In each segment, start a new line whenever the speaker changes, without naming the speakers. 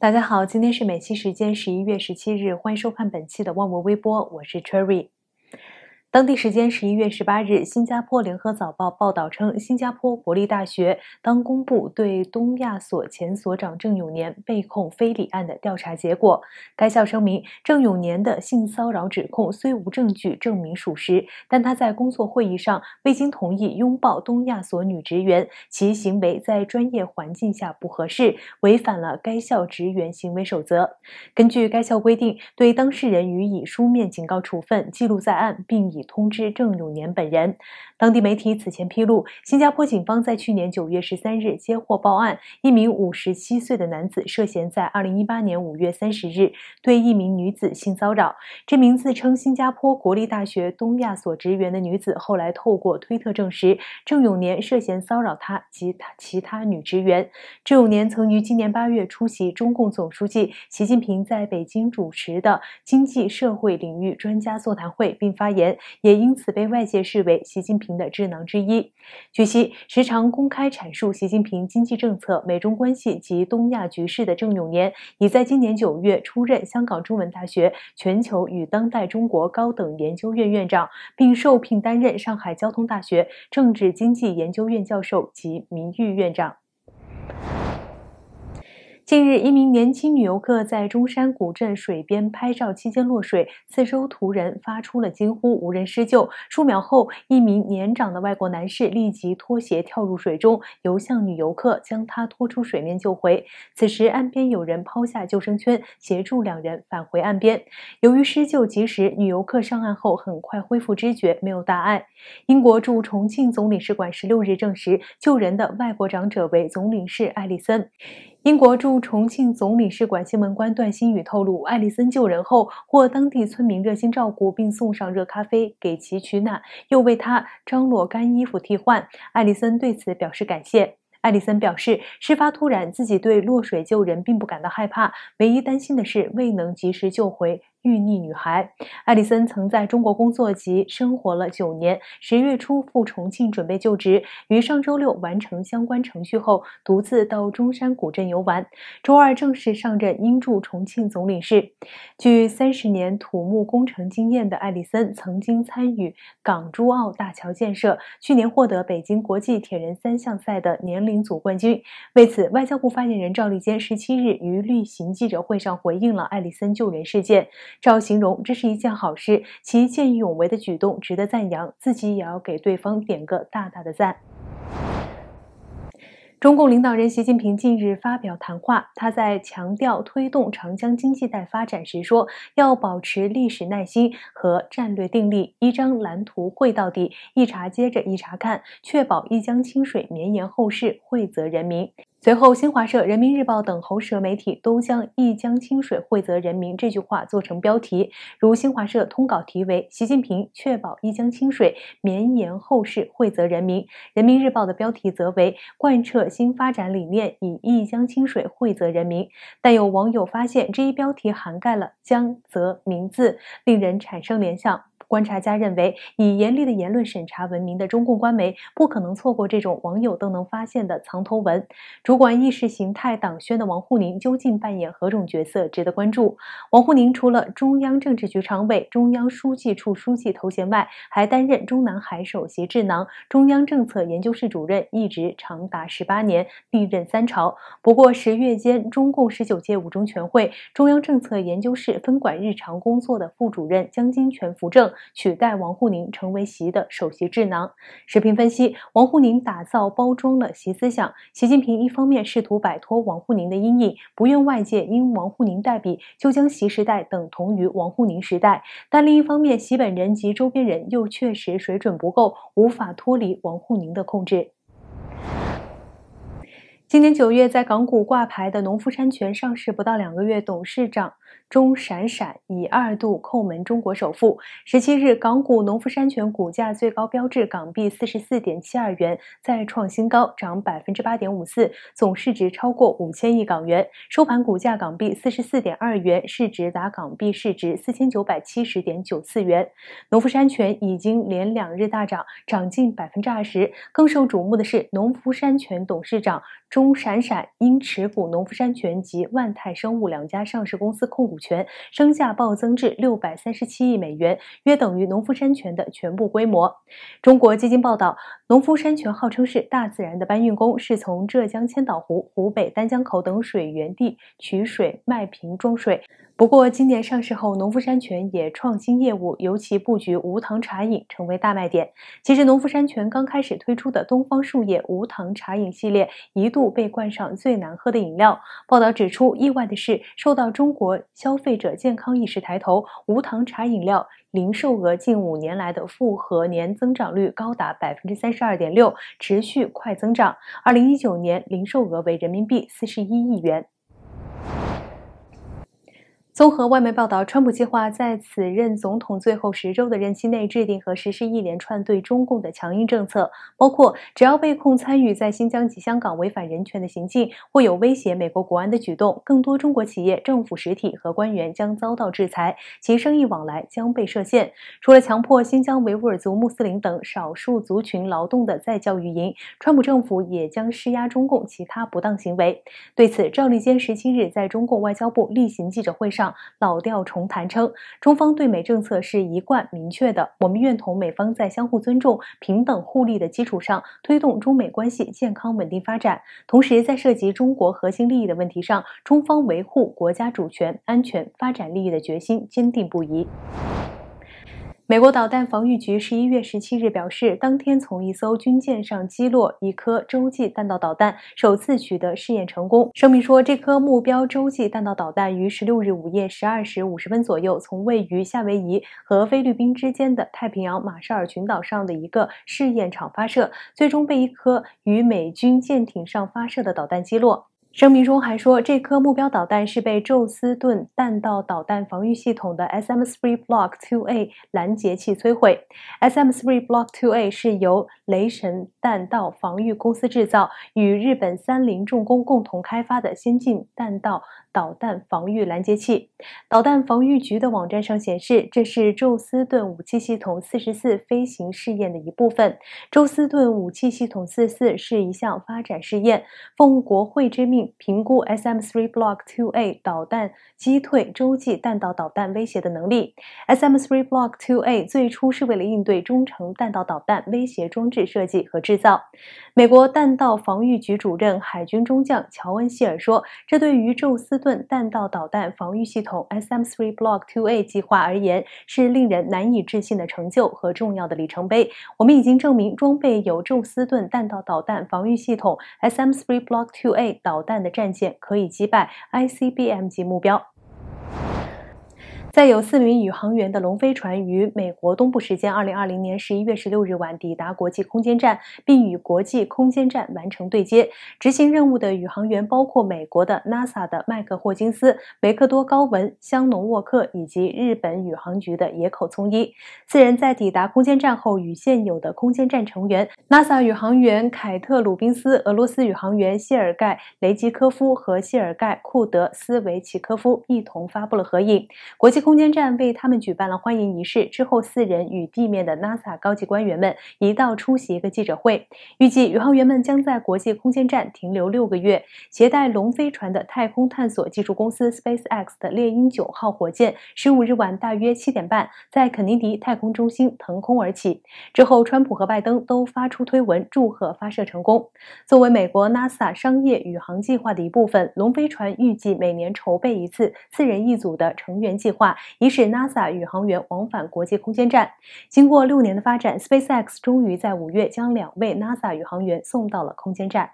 大家好，今天是美西时间十一月十七日，欢迎收看本期的《万国微波》，我是 Cherry。当地时间十一月十八日，新加坡联合早报报道称，新加坡国立大学当公布对东亚所前所长郑永年被控非礼案的调查结果。该校声明，郑永年的性骚扰指控虽无证据证明属实，但他在工作会议上未经同意拥抱东亚所女职员，其行为在专业环境下不合适，违反了该校职员行为守则。根据该校规定，对当事人予以书面警告处分，记录在案，并以。通知郑永年本人。当地媒体此前披露，新加坡警方在去年九月十三日接获报案，一名五十七岁的男子涉嫌在二零一八年五月三十日对一名女子性骚扰。这名自称新加坡国立大学东亚所职员的女子后来透过推特证实，郑永年涉嫌骚扰她及其他女职员。郑永年曾于今年八月出席中共总书记习近平在北京主持的经济社会领域专家座谈会并发言。也因此被外界视为习近平的智囊之一。据悉，时常公开阐述习近平经济政策、美中关系及东亚局势的郑永年，已在今年九月出任香港中文大学全球与当代中国高等研究院院长，并受聘担任上海交通大学政治经济研究院教授及名誉院长。近日，一名年轻女游客在中山古镇水边拍照期间落水，四周途人发出了惊呼，无人施救。数秒后，一名年长的外国男士立即脱鞋跳入水中，游向女游客，将她拖出水面救回。此时，岸边有人抛下救生圈协助两人返回岸边。由于施救及时，女游客上岸后很快恢复知觉，没有大碍。英国驻重庆总领事馆十六日证实，救人的外国长者为总领事艾利森。英国驻重庆总领事馆新闻官段新宇透露，艾利森救人后获当地村民热心照顾，并送上热咖啡给其取暖，又为他张罗干衣服替换。艾利森对此表示感谢。艾利森表示，事发突然，自己对落水救人并不感到害怕，唯一担心的是未能及时救回。遇溺女孩艾丽森曾在中国工作及生活了九年，十月初赴重庆准备就职，于上周六完成相关程序后，独自到中山古镇游玩。周二正式上任英驻重庆总领事。据三十年土木工程经验的艾丽森曾经参与港珠澳大桥建设，去年获得北京国际铁人三项赛的年龄组冠军。为此，外交部发言人赵立坚十七日于例行记者会上回应了艾丽森救援事件。赵形容这是一件好事，其见义勇为的举动值得赞扬，自己也要给对方点个大大的赞。中共领导人习近平近日发表谈话，他在强调推动长江经济带发展时说，要保持历史耐心和战略定力，一张蓝图绘到底，一茬接着一茬看，确保一江清水绵延后世，惠泽人民。随后，新华社、人民日报等喉舌媒体都将“一江清水惠泽人民”这句话做成标题，如新华社通稿题为“习近平确保一江清水绵延后世惠泽人民”，人民日报的标题则为“贯彻新发展理念，以一江清水惠泽人民”。但有网友发现，这一标题涵盖了“江泽民”字，令人产生联想。观察家认为，以严厉的言论审查闻名的中共官媒不可能错过这种网友都能发现的藏头文。主管意识形态党宣的王沪宁究竟扮演何种角色，值得关注。王沪宁除了中央政治局常委、中央书记处书记头衔外，还担任中南海首席智囊、中央政策研究室主任，一职长达十八年，历任三朝。不过，十月间，中共十九届五中全会，中央政策研究室分管日常工作的副主任江金泉扶正。取代王沪宁成为习的首席智囊。视频分析：王沪宁打造包装了习思想。习近平一方面试图摆脱王沪宁的阴影，不愿外界因王沪宁代笔就将习时代等同于王沪宁时代；但另一方面，习本人及周边人又确实水准不够，无法脱离王沪宁的控制。今年九月，在港股挂牌的农夫山泉上市不到两个月，董事长。钟闪闪以二度叩门中国首富。十七日，港股农夫山泉股价最高标志港币四十四点七二元，再创新高，涨百分之八点五四，总市值超过五千亿港元。收盘股价港币四十四点二元，市值达港币市值四千九百七十点九次元。农夫山泉已经连两日大涨，涨近百分之二十。更受瞩目的是，农夫山泉董事长钟闪闪因持股农夫山泉及万泰生物两家上市公司，股权身价暴增至六百三十七亿美元，约等于农夫山泉的全部规模。中国基金报道，农夫山泉号称是大自然的搬运工，是从浙江千岛湖、湖北丹江口等水源地取水卖瓶装水。不过，今年上市后，农夫山泉也创新业务，尤其布局无糖茶饮，成为大卖点。其实，农夫山泉刚开始推出的东方树叶无糖茶饮系列，一度被冠上最难喝的饮料。报道指出，意外的是，受到中国消费者健康意识抬头，无糖茶饮料零售额近五年来的复合年增长率高达百分之三十二点六，持续快增长。二零一九年零售额为人民币四十一亿元。综合外媒报道，川普计划在此任总统最后十周的任期内，制定和实施一连串对中共的强硬政策，包括只要被控参与在新疆及香港违反人权的行径，或有威胁美国国安的举动，更多中国企业、政府实体和官员将遭到制裁，其生意往来将被设限。除了强迫新疆维吾尔族穆斯林等少数族群劳动的再教育营，川普政府也将施压中共其他不当行为。对此，赵立坚十七日在中共外交部例行记者会上。老调重弹称，中方对美政策是一贯明确的。我们愿同美方在相互尊重、平等互利的基础上，推动中美关系健康稳定发展。同时，在涉及中国核心利益的问题上，中方维护国家主权、安全、发展利益的决心坚定不移。美国导弹防御局十一月十七日表示，当天从一艘军舰上击落一颗洲际弹道导弹，首次取得试验成功。声明说，这颗目标洲际弹道导弹于十六日午夜十二时五十分左右，从位于夏威夷和菲律宾之间的太平洋马绍尔群岛上的一个试验场发射，最终被一颗与美军舰艇上发射的导弹击落。声明中还说，这颗目标导弹是被宙斯盾弹道导弹防御系统的 SM3 Block 2A 拦截器摧毁。SM3 Block 2A 是由雷神弹道防御公司制造，与日本三菱重工共同开发的先进弹道。导弹防御拦截器，导弹防御局的网站上显示，这是宙斯盾武器系统四十四飞行试验的一部分。宙斯盾武器系统四四是一项发展试验，奉国会之命评估 SM Three Block Two A 导弹击退洲际弹道导弹威胁的能力。SM Three Block Two A 最初是为了应对中程弹道导弹威胁装置设计和制造。美国弹道防御局主任海军中将乔恩希尔说：“这对于宙斯。”盾弹道导弹防御系统 （SM3 Block 2A） 计划而言，是令人难以置信的成就和重要的里程碑。我们已经证明，装备有宙斯盾弹道导弹防御系统 （SM3 Block 2A） 导弹的战舰可以击败 ICBM 级目标。载有四名宇航员的龙飞船于美国东部时间二零二零年十一月十六日晚抵达国际空间站，并与国际空间站完成对接。执行任务的宇航员包括美国的 NASA 的麦克霍金斯、维克多高文、香农沃克以及日本宇航局的野口聪一。四人在抵达空间站后，与现有的空间站成员 NASA 宇航员凯特鲁宾斯、俄罗斯宇航员谢尔盖雷吉科夫和谢尔盖库德斯维奇科夫一同发布了合影。国际空空间站为他们举办了欢迎仪式。之后，四人与地面的 NASA 高级官员们一道出席一个记者会。预计宇航员们将在国际空间站停留六个月。携带龙飞船的太空探索技术公司 SpaceX 的猎鹰九号火箭，十五日晚大约七点半，在肯尼迪太空中心腾空而起。之后，川普和拜登都发出推文祝贺发射成功。作为美国 NASA 商业宇航计划的一部分，龙飞船预计每年筹备一次四人一组的成员计划。以使 NASA 宇航员往返国际空间站。经过六年的发展，SpaceX 终于在五月将两位 NASA 宇航员送到了空间站。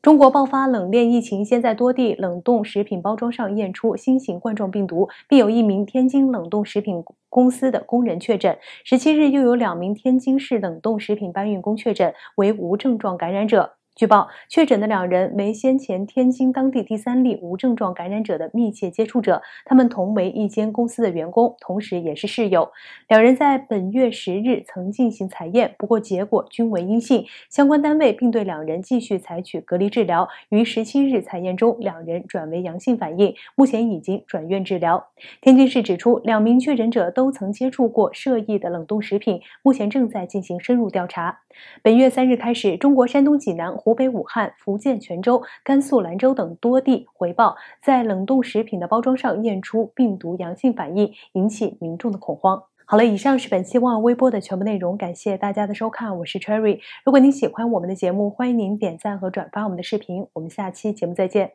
中国爆发冷链疫情，先在多地冷冻食品包装上验出新型冠状病毒，并有一名天津冷冻食品公司的工人确诊。十七日，又有两名天津市冷冻食品搬运工确诊为无症状感染者。据报，确诊的两人为先前天津当地第三例无症状感染者的密切接触者，他们同为一间公司的员工，同时也是室友。两人在本月十日曾进行采验，不过结果均为阴性。相关单位并对两人继续采取隔离治疗。于十七日采验中，两人转为阳性反应，目前已经转院治疗。天津市指出，两名确诊者都曾接触过涉疫的冷冻食品，目前正在进行深入调查。本月三日开始，中国山东济南、湖北武汉、福建泉州、甘肃兰州等多地回报，在冷冻食品的包装上验出病毒阳性反应，引起民众的恐慌。好了，以上是本期望微播的全部内容，感谢大家的收看，我是 Cherry。如果您喜欢我们的节目，欢迎您点赞和转发我们的视频。我们下期节目再见。